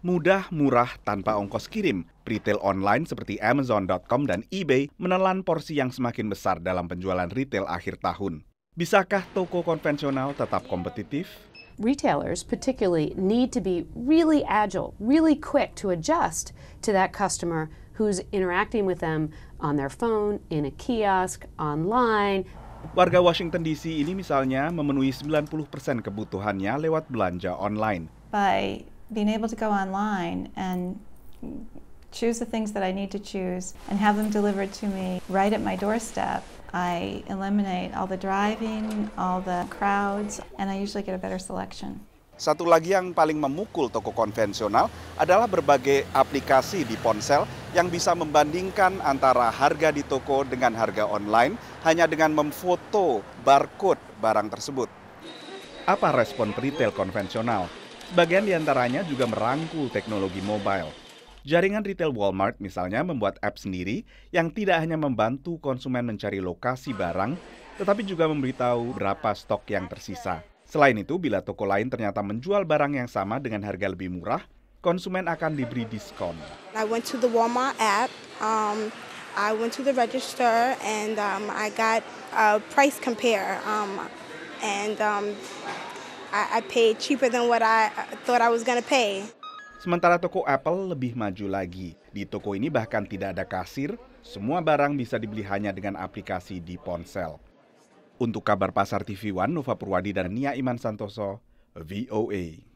Mudah, murah, tanpa ongkos kirim, retail online seperti Amazon.com dan eBay menelan porsi yang semakin besar dalam penjualan retail akhir tahun. Bisakah toko konvensional tetap kompetitif? Retailers particularly need to be really agile, really quick to adjust to that customer who's interacting with them on their phone, in a kiosk, online. Warga Washington DC ini misalnya memenuhi 90% kebutuhannya lewat belanja online. By being able to go online and choose the things that I need to choose and have them delivered to me right at my doorstep, I eliminate all the driving, all the crowds, and I usually get a better selection. Satu lagi yang paling memukul toko konvensional adalah berbagai aplikasi di ponsel yang bisa membandingkan antara harga di toko dengan harga online hanya dengan memfoto barcode barang tersebut. Apa respon retail konvensional? Sebagian diantaranya juga merangkul teknologi mobile. Jaringan retail Walmart misalnya membuat app sendiri yang tidak hanya membantu konsumen mencari lokasi barang, tetapi juga memberitahu berapa stok yang tersisa. Selain itu, bila toko lain ternyata menjual barang yang sama dengan harga lebih murah, konsumen akan diberi diskon. I went to the Walmart app. Um, I went to the register and um, I got a price compare. Um, and um, Sementara toko Apple lebih maju lagi. Di toko ini bahkan tidak ada kasir, semua barang bisa dibeli hanya dengan aplikasi di ponsel. Untuk kabar pasar TV One, Nova Purwadi dan Nia Iman Santoso, VOA.